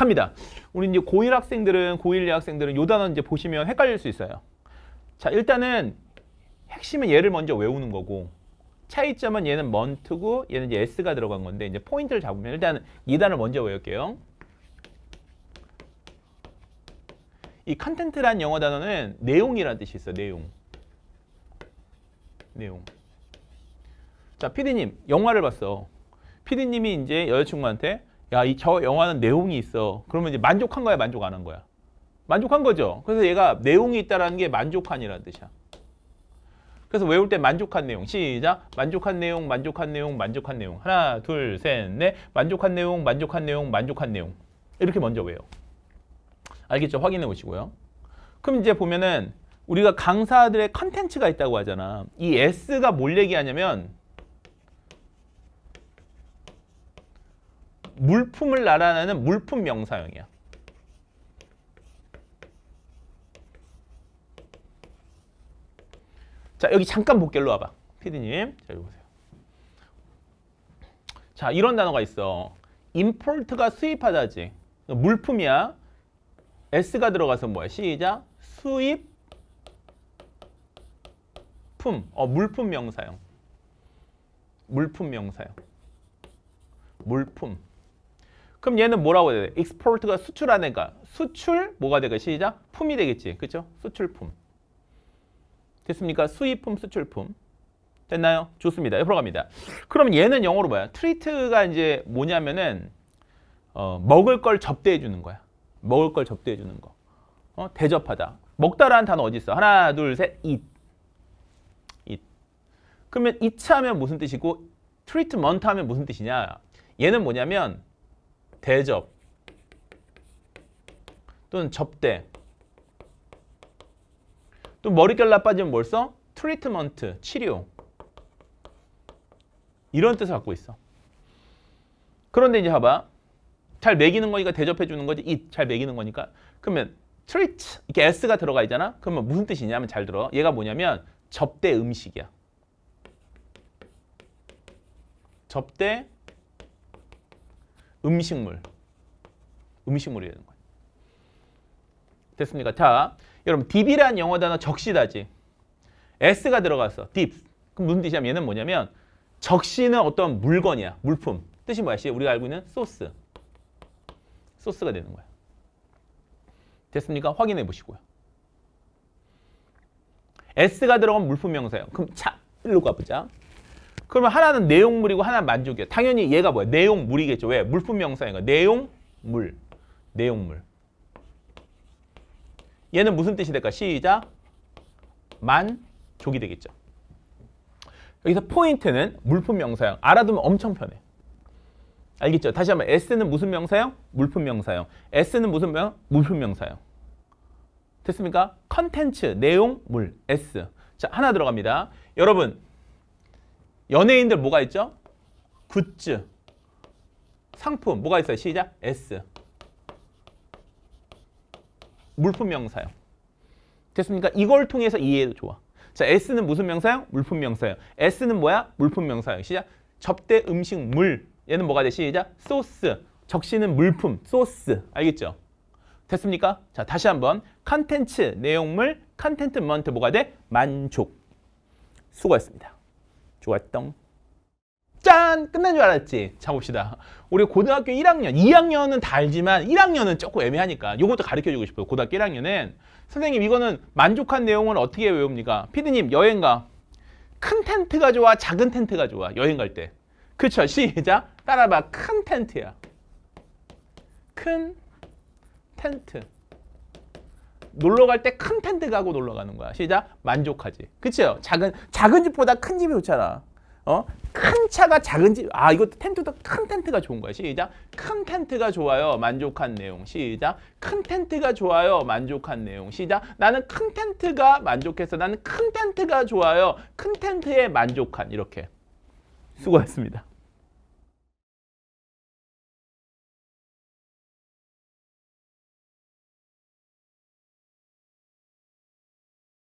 합니다. 우리 이제 고1 학생들은 고1 여학생들은 요 단어 이제 보시면 헷갈릴 수 있어요. 자, 일단은 핵심은 얘를 먼저 외우는 거고 차이점은 얘는 m o 고 얘는 이제 s가 들어간 건데 이제 포인트를 잡으면 일단 이 단어 먼저 외울게요. 이 컨텐트란 영어 단어는 내용이라는 뜻이 있어요. 내용. 내용. 자, 피디님 영화를 봤어. 피디님이 이제 여자친구한테 야, 이 저 영화는 내용이 있어. 그러면 이제 만족한 거야, 만족 안 한 거야? 만족한 거죠. 그래서 얘가 내용이 있다라는 게 만족한이라는 뜻이야. 그래서 외울 때 만족한 내용 시작 만족한 내용 만족한 내용 만족한 내용 하나 둘 셋 넷 만족한 내용 만족한 내용 만족한 내용 이렇게 먼저 외워 알겠죠 확인해 보시고요 그럼 이제 보면은 우리가 강사들의 컨텐츠가 있다고 하잖아 이 S가 뭘 얘기하냐면 물품을 나타내는 물품 명사형이야. 자, 여기 잠깐 목결로 와봐. 피디님, 자, 여기 보세요. 자, 이런 단어가 있어. i m p 가 수입하다지. 물품이야. s가 들어가서 뭐야? 시작. 수입 품. 어, 물품 명사형. 물품 명사형. 물품. 그럼 얘는 뭐라고 해야 돼? export가 수출하니까 수출 뭐가 되겠 시작? 품이 되겠지. 그렇죠? 수출품. 됐습니까? 수입품, 수출품. 됐나요? 좋습니다. 옆으로 갑니다. 그럼 얘는 영어로 뭐야? 트리트가 이제 뭐냐면은 어, 먹을 걸 접대해 주는 거야. 먹을 걸 접대해 주는 거. 어, 대접하다. 먹다라는 단어 어디 있어? 하나, 둘, 셋, eat. eat. 그러면 eat 하면 무슨 뜻이고 treatment 하면 무슨 뜻이냐? 얘는 뭐냐면 대접 또는 접대 또 머릿결 나빠지면 뭘 써? 트리트먼트, 치료 이런 뜻을 갖고 있어 그런데 이제 봐봐 잘매기는 거니까 대접해 주는 거지 이잘매기는 거니까 그러면 트리트 이렇게 s가 들어가 있잖아 그러면 무슨 뜻이냐면 잘 들어 얘가 뭐냐면 접대 음식이야 접대 음식물. 음식물이 되는 거예요. 됐습니까? 자, 여러분 딥이란 영어 단어 적시다지. S가 들어갔어. 딥. 그럼 무슨 뜻이냐면 얘는 뭐냐면 적시는 어떤 물건이야. 물품. 뜻이 뭐야? 우리가 알고 있는 소스. 소스가 되는 거야. 됐습니까? 확인해 보시고요. S가 들어간 물품 명사예요. 그럼 자, 일로 가보자. 그러면 하나는 내용물이고 하나는 만족이에요. 당연히 얘가 뭐야? 내용물이겠죠. 왜? 물품 명사니까. 내용물. 내용물. 얘는 무슨 뜻이 될까? 시작. 만족이 되겠죠. 여기서 포인트는 물품 명사형. 알아두면 엄청 편해. 알겠죠? 다시 한번 S는 무슨 명사형? 물품 명사형. S는 무슨 명? 물품 명사형. 됐습니까? 컨텐츠, 내용물, S. 자, 하나 들어갑니다. 여러분, 연예인들 뭐가 있죠? 굿즈, 상품 뭐가 있어요? 시작 S 물품 명사요. 됐습니까? 이걸 통해서 이해도 해 좋아. 자, S는 무슨 명사요? 물품 명사요. S는 뭐야? 물품 명사요. 시작. 접대 음식 물. 얘는 뭐가 돼? 시작. 소스. 적시는 물품. 소스. 알겠죠? 됐습니까? 자, 다시 한번. 컨텐츠, 내용물, 컨텐트 먼트 뭐가 돼? 만족. 수고했습니다. 좋았던 짠! 끝난 줄 알았지? 자 봅시다. 우리 고등학교 1학년, 2학년은 다 알지만 1학년은 조금 애매하니까 이것도 가르쳐주고 싶어요. 고등학교 1학년은 선생님 이거는 만족한 내용을 어떻게 외웁니까? 피디님 여행가 큰 텐트가 좋아 작은 텐트가 좋아 여행 갈 때 그쵸 시작 따라봐 큰 텐트야 큰 텐트 놀러 갈 때 큰 텐트 가고 놀러 가는 거야. 시작. 만족하지. 그치요? 작은, 작은 집보다 큰 집이 좋잖아. 어? 큰 차가 작은 집, 아, 이거 텐트도 큰 텐트가 좋은 거야. 시작. 큰 텐트가 좋아요. 만족한 내용. 시작. 큰 텐트가 좋아요. 만족한 내용. 시작. 나는 큰 텐트가 만족해서 나는 큰 텐트가 좋아요. 큰 텐트에 만족한. 이렇게. 수고했습니다.